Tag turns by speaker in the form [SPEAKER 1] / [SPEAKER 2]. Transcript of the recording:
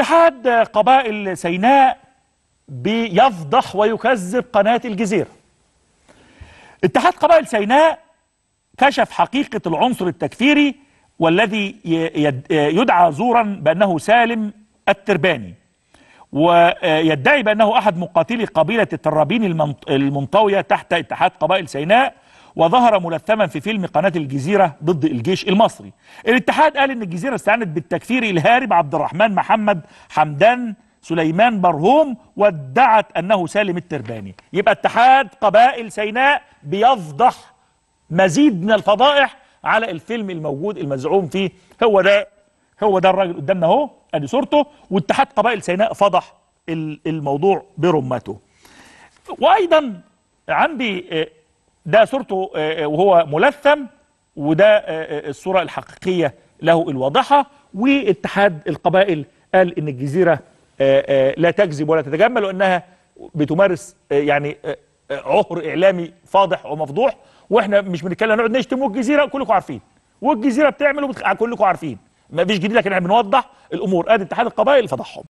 [SPEAKER 1] اتحاد قبائل سيناء بيفضح ويكذب قناة الجزيرة اتحاد قبائل سيناء كشف حقيقة العنصر التكفيري والذي يدعى زورا بأنه سالم الترباني ويدعي بأنه أحد مقاتلي قبيلة الترابين المنطوية تحت اتحاد قبائل سيناء وظهر ملثما في فيلم قناة الجزيرة ضد الجيش المصري الاتحاد قال ان الجزيرة استعانت بالتكفير الهارب عبد الرحمن محمد حمدان سليمان برهوم وادعت انه سالم الترباني يبقى اتحاد قبائل سيناء بيفضح مزيد من الفضائح على الفيلم الموجود المزعوم فيه هو ده هو ده الراجل قدامنا اهو ادي صورته واتحاد قبائل سيناء فضح الموضوع برمته وايضا عندي آه، ده صورته آه، آه، وهو ملثم وده آه، الصورة الحقيقية له الواضحة واتحاد القبائل قال ان الجزيرة لا تكذب ولا تتجمل وانها بتمارس يعني عهر اعلامي فاضح ومفضوح واحنا مش بنتكلم نقعد نشتم والجزيرة كلكم عارفين والجزيرة بتعمل وبتخ... كلكم عارفين ما فيش جديد لكن احنا بنوضح الامور ادي اتحاد القبائل فضحهم